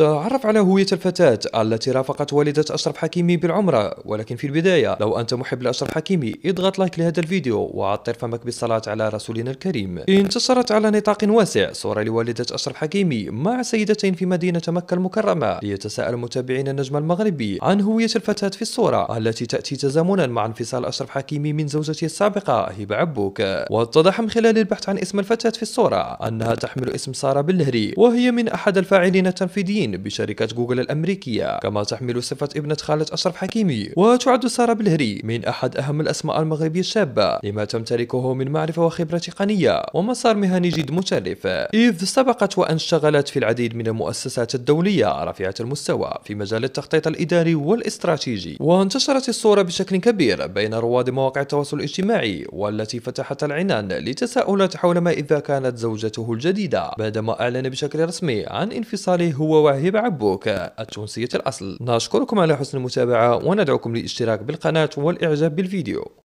تعرف على هوية الفتاة التي رافقت والدة أشرف حكيمي بالعمرة ولكن في البداية لو أنت محب لأشرف حكيمي اضغط لايك لهذا الفيديو وعطر فمك بالصلاة على رسولنا الكريم انتشرت على نطاق واسع صورة لوالدة أشرف حكيمي مع سيدتين في مدينة مكة المكرمة ليتساءل متابعين النجم المغربي عن هوية الفتاة في الصورة التي تأتي تزامنا مع انفصال أشرف حكيمي من زوجته السابقة هبة عبوك واتضح من خلال البحث عن اسم الفتاة في الصورة أنها تحمل اسم سارة بلهري وهي من أحد الفاعلين التنفيذيين الصين بشركة جوجل الأمريكية كما تحمل صفة ابنة خالة أشرف حكيمي وتعد سارة بلهري من أحد أهم الأسماء المغربية الشابة لما تمتلكه من معرفة وخبرة تقنية ومسار مهني جد متشرف إذ سبقت وأن اشتغلت في العديد من المؤسسات الدولية رفيعة المستوى في مجال التخطيط الإداري والاستراتيجي وانتشرت الصورة بشكل كبير بين رواد مواقع التواصل الاجتماعي والتي فتحت العنان لتساؤلات حول ما إذا كانت زوجته الجديدة بعدما أعلن بشكل رسمي عن انفصاله هو وعلي هبة عبوك التونسية الأصل نشكركم على حسن المتابعة وندعوكم للاشتراك بالقناة والإعجاب بالفيديو